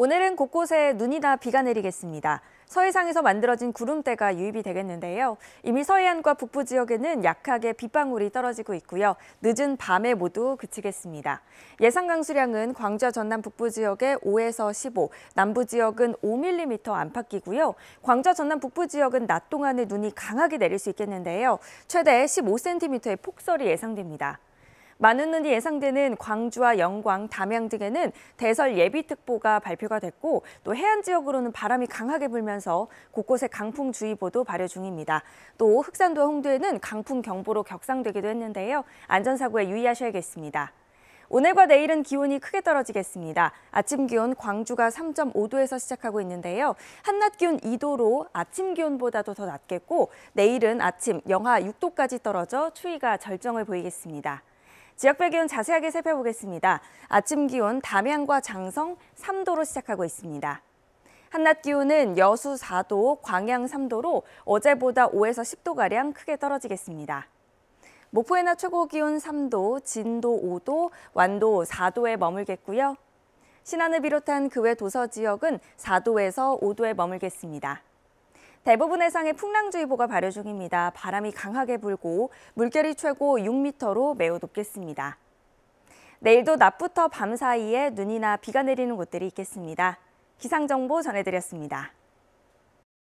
오늘은 곳곳에 눈이나 비가 내리겠습니다. 서해상에서 만들어진 구름대가 유입이 되겠는데요. 이미 서해안과 북부 지역에는 약하게 빗방울이 떨어지고 있고요. 늦은 밤에 모두 그치겠습니다. 예상 강수량은 광주 전남 북부 지역에 5에서 15, 남부 지역은 5mm 안팎이고요. 광주 전남 북부 지역은 낮 동안에 눈이 강하게 내릴 수 있겠는데요. 최대 15cm의 폭설이 예상됩니다. 많은 눈이 예상되는 광주와 영광, 담양 등에는 대설 예비특보가 발표가 됐고 또 해안 지역으로는 바람이 강하게 불면서 곳곳에 강풍주의보도 발효 중입니다. 또 흑산도와 홍도에는 강풍 경보로 격상되기도 했는데요. 안전사고에 유의하셔야겠습니다. 오늘과 내일은 기온이 크게 떨어지겠습니다. 아침 기온 광주가 3.5도에서 시작하고 있는데요. 한낮 기온 2도로 아침 기온보다도 더 낮겠고 내일은 아침 영하 6도까지 떨어져 추위가 절정을 보이겠습니다. 지역별 기온 자세하게 살펴보겠습니다. 아침 기온 담양과 장성 3도로 시작하고 있습니다. 한낮 기온은 여수 4도, 광양 3도로 어제보다 5에서 10도가량 크게 떨어지겠습니다. 목포의 낮 최고 기온 3도, 진도 5도, 완도 4도에 머물겠고요. 신안을 비롯한 그 외 도서 지역은 4도에서 5도에 머물겠습니다. 대부분 해상에 풍랑주의보가 발효 중입니다. 바람이 강하게 불고 물결이 최고 6m로 매우 높겠습니다. 내일도 낮부터 밤 사이에 눈이나 비가 내리는 곳들이 있겠습니다. 기상정보 전해드렸습니다.